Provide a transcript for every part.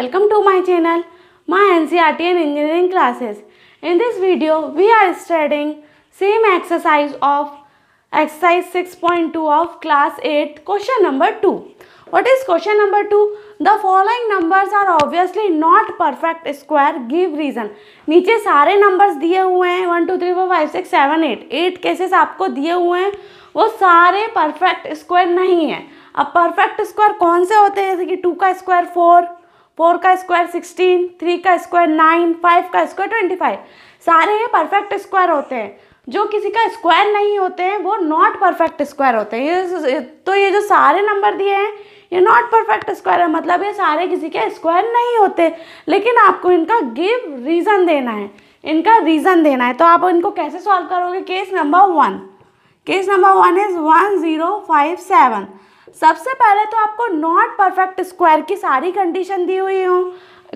welcome to my channel my NCRT and engineering classes in this video we are studying same exercise of exercise 6.2 of class 8 question number 2 what is question number 2 the following numbers are obviously not perfect square give reason niche sare numbers diye hue hain 1 2 3 4 5 6 7 8 eight cases aapko diye hue hain wo sare perfect square nahi है अब perfect square कौन से होते हैं जैसे कि two का square four four का स्क्वायर सिक्सटीन थ्री का स्क्वायर नाइन फाइव का स्क्वायर ट्वेंटी फाइव सारे ये परफेक्ट स्क्वायर होते हैं जो किसी का स्क्वायर नहीं होते हैं वो नॉट परफेक्ट स्क्वायर होते हैं ये तो ये जो सारे नंबर दिए हैं ये नॉट परफेक्ट स्क्वायर है मतलब ये सारे किसी के स्क्वायर नहीं होते लेकिन आपको इनका गिव रीज़न देना है इनका रीज़न देना है तो आप इनको कैसे सॉल्व करोगे case number one case number one is one zero five seven सबसे पहले तो आपको नॉट परफेक्ट स्क्वायर की सारी कंडीशन दी हुई हो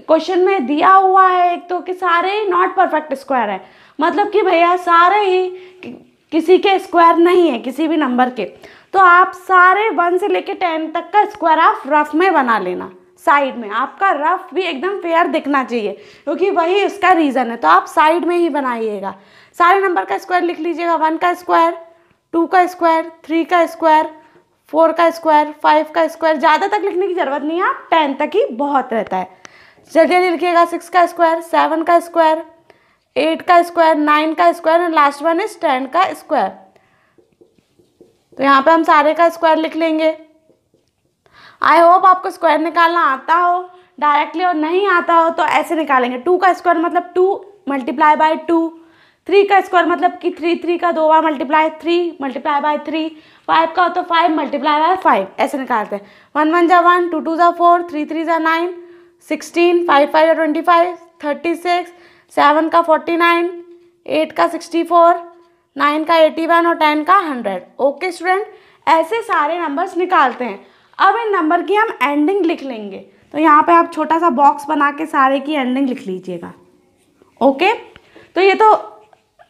क्वेश्चन में दिया हुआ है एक तो कि सारे ही नॉट परफेक्ट स्क्वायर है मतलब कि भैया सारे ही कि, किसी के स्क्वायर नहीं है किसी भी नंबर के तो आप सारे वन से लेके टेन तक का स्क्वायर आप रफ में बना लेना साइड में आपका रफ भी एकदम फेयर दिखना चाहिए क्योंकि वही उसका रीज़न है तो आप साइड में ही बनाइएगा सारे नंबर का स्क्वायर लिख लीजिएगा वन का स्क्वायर टू का स्क्वायर थ्री का स्क्वायर फोर का स्क्वायर फाइव का स्क्वायर ज़्यादा तक लिखने की ज़रूरत नहीं है आप टेन तक ही बहुत रहता है चलिए लिखिएगा सिक्स का स्क्वायर सेवन का स्क्वायर एट का स्क्वायर नाइन का square and last one is ten का स्क्वायर तो यहाँ पे हम सारे का स्क्वायर लिख लेंगे आई होप आपको स्क्वायर निकालना आता हो डायरेक्टली और नहीं आता हो तो ऐसे निकालेंगे टू का स्क्वायर मतलब two multiply by two three का स्क्वायर मतलब कि थ्री थ्री का दो बार multiply three multiply by three five का हो तो फाइव मल्टीप्लाई बाय फाइव ऐसे निकालते हैं वन वन जा वन टू टू जा फोर थ्री थ्री जा नाइन सिक्सटीन फाइव फाइव जा twenty five thirty six seven का फोर्टी नाइन एट का सिक्सटी फोर नाइन का एटी वन और टेन का हंड्रेड ओके स्टूडेंट ऐसे सारे नंबर्स निकालते हैं अब इन नंबर की हम एंडिंग लिख लेंगे तो यहाँ पे आप छोटा सा बॉक्स बना के सारे की एंडिंग लिख लीजिएगा ओके तो ये तो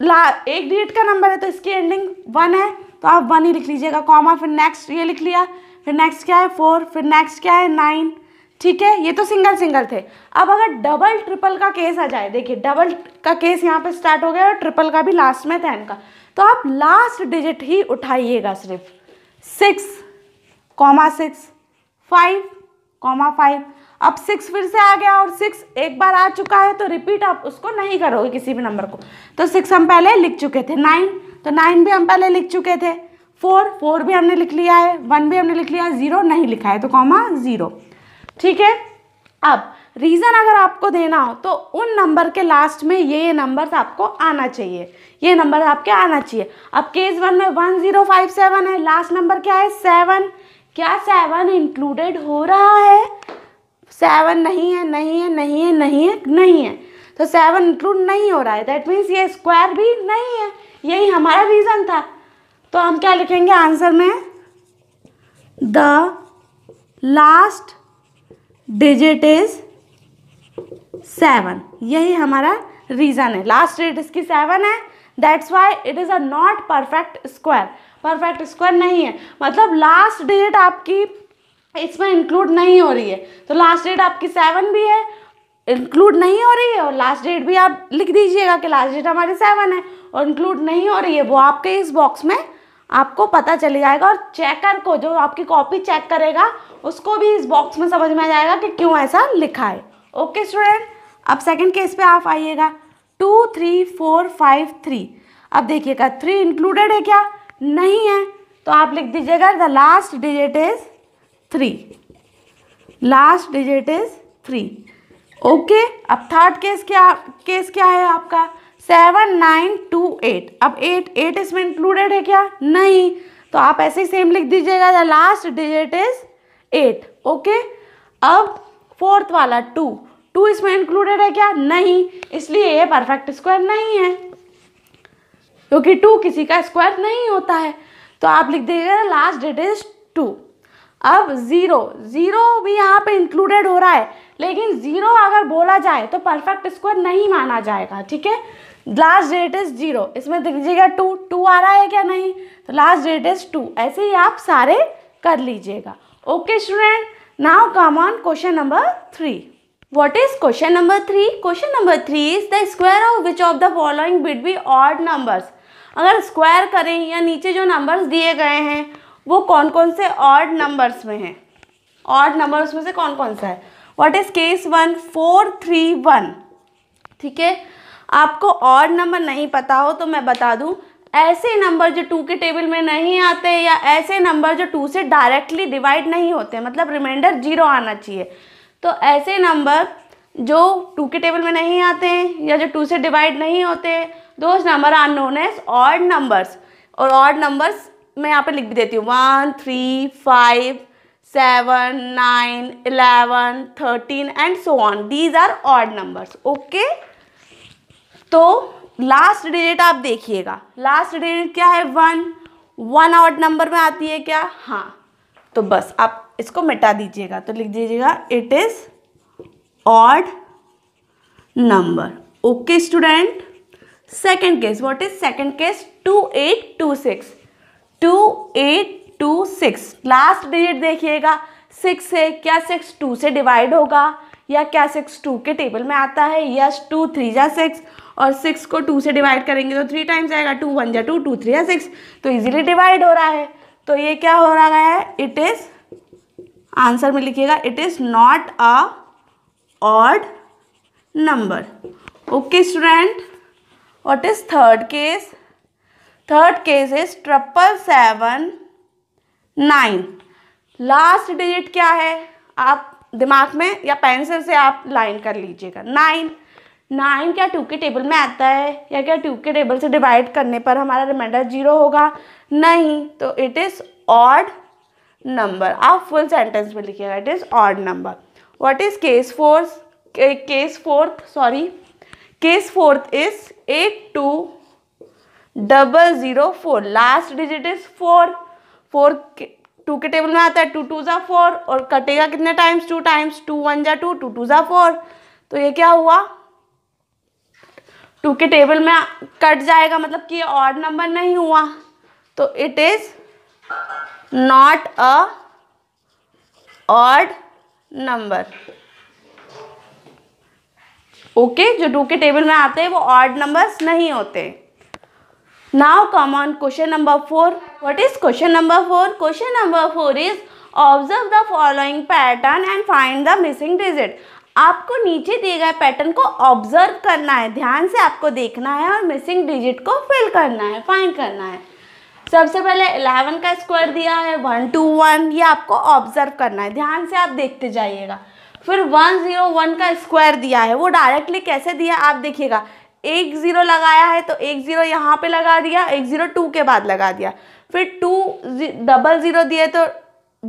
ला एक डिजिट का नंबर है तो इसकी एंडिंग वन है तो आप वन ही लिख लीजिएगा कॉमा फिर नेक्स्ट ये लिख लिया फिर नेक्स्ट क्या है फोर फिर नेक्स्ट क्या है नाइन ठीक है ये तो सिंगल सिंगल थे अब अगर डबल ट्रिपल का केस आ जाए देखिए डबल का केस यहाँ पे स्टार्ट हो गया और ट्रिपल का भी लास्ट में टेन का तो आप लास्ट डिजिट ही उठाइएगा सिर्फ six comma six five comma five अब सिक्स फिर से आ गया और सिक्स एक बार आ चुका है तो रिपीट आप उसको नहीं करोगे किसी भी नंबर को तो सिक्स हम पहले लिख चुके थे नाइन तो नाइन भी हम पहले लिख चुके थे फोर फोर भी हमने लिख लिया है वन भी हमने लिख लिया है ज़ीरो नहीं लिखा है तो कॉमा ज़ीरो ठीक है अब रीज़न अगर आपको देना हो तो उन नंबर के लास्ट में ये नंबर आपको आना चाहिए ये नंबर आपके आना चाहिए अब केस वन में वन ज़ीरो फाइव सेवन है लास्ट नंबर क्या है सेवन क्या सेवन इंक्लूडेड हो रहा है सेवन नहीं है नहीं है नहीं है नहीं है नहीं है तो सेवन इंक्लूड नहीं हो रहा है दैट मीन्स ये स्क्वायर भी नहीं है यही हमारा रीज़न था तो हम क्या लिखेंगे आंसर में the last digit is seven यही हमारा रीज़न है लास्ट डिजिट इसकी सेवन है that's why it is a not perfect square perfect square नहीं है मतलब लास्ट डिजिट आपकी इसमें इंक्लूड नहीं हो रही है तो लास्ट डेट आपकी सेवन भी है इंक्लूड नहीं हो रही है और लास्ट डेट भी आप लिख दीजिएगा कि लास्ट डेट हमारी सेवन है और इंक्लूड नहीं हो रही है वो आपके इस बॉक्स में आपको पता चल जाएगा और चेकर को जो आपकी कॉपी चेक करेगा उसको भी इस बॉक्स में समझ में आ जाएगा कि क्यों ऐसा लिखा है ओके स्टूडेंट अब सेकंड केस पे आप आइएगा two three four five three अब देखिएगा थ्री इंक्लूडेड है क्या नहीं है तो आप लिख दीजिएगा the last digit is three last digit is three okay अब थर्ड केस क्या केस क्या है आपका सेवन नाइन टू एट अब एट एट इसमें इंक्लूडेड है क्या नहीं तो आप ऐसे ही सेम लिख दीजिएगा the last digit is eight okay अब फोर्थ वाला टू टू इसमें इंक्लूडेड है क्या नहीं इसलिए ये परफेक्ट स्क्वायर नहीं है क्योंकि टू किसी का स्क्वायर नहीं होता है तो आप लिख दीजिएगा लास्ट डिजिट इज टू अब ज़ीरो ज़ीरो भी यहाँ पे इंक्लूडेड हो रहा है लेकिन ज़ीरो अगर बोला जाए तो परफेक्ट स्क्वायर नहीं माना जाएगा ठीक है लास्ट डेट इज़ ज़ीरो इसमें देख लीजिएगा टू टू आ रहा है क्या नहीं तो लास्ट डेट इज़ टू ऐसे ही आप सारे कर लीजिएगा okay student now come on question number three what is question number three question number three is the square of which of the following between be numbers अगर square करें या नीचे जो नंबर्स दिए गए हैं वो कौन कौन से ऑर्ड नंबर्स में हैं ऑर्ड नंबर्स में से कौन कौन सा है what is case one four three one ठीक है आपको ऑर्ड नंबर नहीं पता हो तो मैं बता दूं ऐसे नंबर जो टू के टेबल में नहीं आते या ऐसे नंबर जो टू से डायरेक्टली डिवाइड नहीं होते मतलब रिमाइंडर जीरो आना चाहिए तो ऐसे नंबर जो टू के टेबल में नहीं आते हैं या जो टू से डिवाइड नहीं होते दो number are known as odd numbers और ऑर्ड नंबर्स मैं यहाँ पे लिख भी देती हूँ one three five seven nine eleven thirteen and so on these are odd numbers okay तो लास्ट डिजिट आप देखिएगा लास्ट डिजिट क्या है वन वन ऑड नंबर में आती है क्या हाँ तो बस आप इसको मिटा दीजिएगा तो लिख दीजिएगा it is odd number okay student second case what is second case two eight two six two eight two six last digit देखिएगा सिक्स है क्या सिक्स टू से डिवाइड होगा या क्या सिक्स टू के टेबल में आता है यस टू थ्री या सिक्स और सिक्स को टू से डिवाइड करेंगे तो थ्री टाइम्स आएगा टू वन या टू टू थ्री या सिक्स तो इजीली डिवाइड हो रहा है तो ये क्या हो रहा है इट इज़ आंसर में लिखिएगा it is not a odd number okay student what is third case third case is triple seven nine last digit क्या है आप दिमाग में या पेंसिल से आप लाइन कर लीजिएगा नाइन नाइन क्या टू के टेबल में आता है या क्या टू के टेबल से डिवाइड करने पर हमारा रिमाइंडर जीरो होगा नहीं तो इट इज़ ऑड नंबर आप फुल सेंटेंस में लिखिएगा it is odd number what is case fourth case fourth sorry case fourth is eight two double zero four last digit is four four two के table में आता है to two ज़ा four और कटेगा कितने times two times two one ज़ा two two two ज़ा फोर तो ये क्या हुआ टू के टेबल में कट जाएगा मतलब कि ऑड नंबर नहीं हुआ तो it is not a odd number okay जो टू के टेबल में आते हैं वो ऑड नंबर्स नहीं होते now come on question number four what is question number four question number four is observe the following pattern and find the missing digit आपको नीचे दिए गए पैटर्न को ऑब्जर्व करना है ध्यान से आपको देखना है और मिसिंग डिजिट को फिल करना है फाइंड करना है सबसे पहले इलेवन का स्क्वायर दिया है वन टू वन ये आपको ऑब्जर्व करना है ध्यान से आप देखते जाइएगा फिर वन जीरो वन का स्क्वायर दिया है वो डायरेक्टली कैसे दिया आप देखिएगा एक ज़ीरो लगाया है तो एक ज़ीरो यहाँ पे लगा दिया एक ज़ीरो टू के बाद लगा दिया फिर टू डबल ज़ीरो दिए तो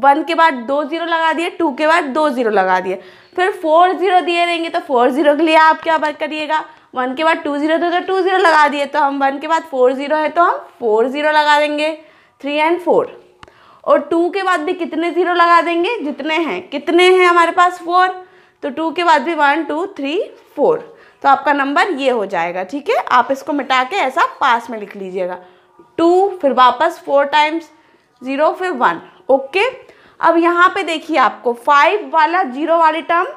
वन के बाद दो ज़ीरो लगा दिए टू के बाद दो ज़ीरो लगा दिए फिर फोर ज़ीरो दिए रहेंगे तो फोर ज़ीरो के लिए आप क्या वर्क करिएगा वन के बाद टू ज़ीरो थे तो टू ज़ीरो लगा दिए तो हम वन के बाद फोर ज़ीरो है तो हम फोर ज़ीरो लगा देंगे थ्री एंड फोर और टू के बाद भी कितने ज़ीरो लगा देंगे जितने हैं कितने हैं हमारे पास फोर तो टू के बाद भी वन टू थ्री फोर तो आपका नंबर ये हो जाएगा ठीक है आप इसको मिटा के ऐसा पास में लिख लीजिएगा टू फिर वापस फोर टाइम्स ज़ीरो फिर वन ओके अब यहाँ पे देखिए आपको फाइव वाला जीरो वाली टर्म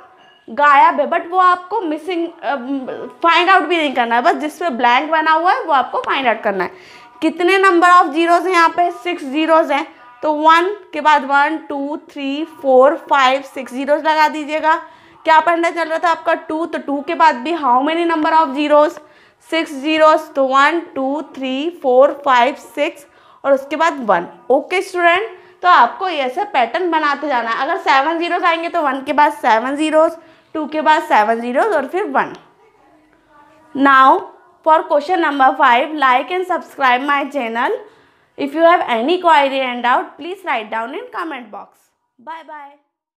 गायब है बट वो आपको मिसिंग फाइंड आउट भी नहीं करना है बस जिस पे ब्लैंक बना हुआ है वो आपको फाइंड आउट करना है कितने नंबर ऑफ जीरोज़ हैं यहाँ पे सिक्स जीरोज़ हैं तो वन के बाद one two three four five six zeros लगा दीजिएगा क्या पढ़ना चल रहा था आपका टू तो टू के बाद भी how many number of zeros six zeros तो one two three four five six और उसके बाद वन ओके स्टूडेंट तो आपको ऐसे पैटर्न बनाते जाना है अगर सेवन जीरोस आएंगे तो वन के बाद सेवन जीरोस टू के बाद सेवन जीरोस और फिर one now for question number five like and subscribe my channel if you have any query and doubt please write down in comment box bye bye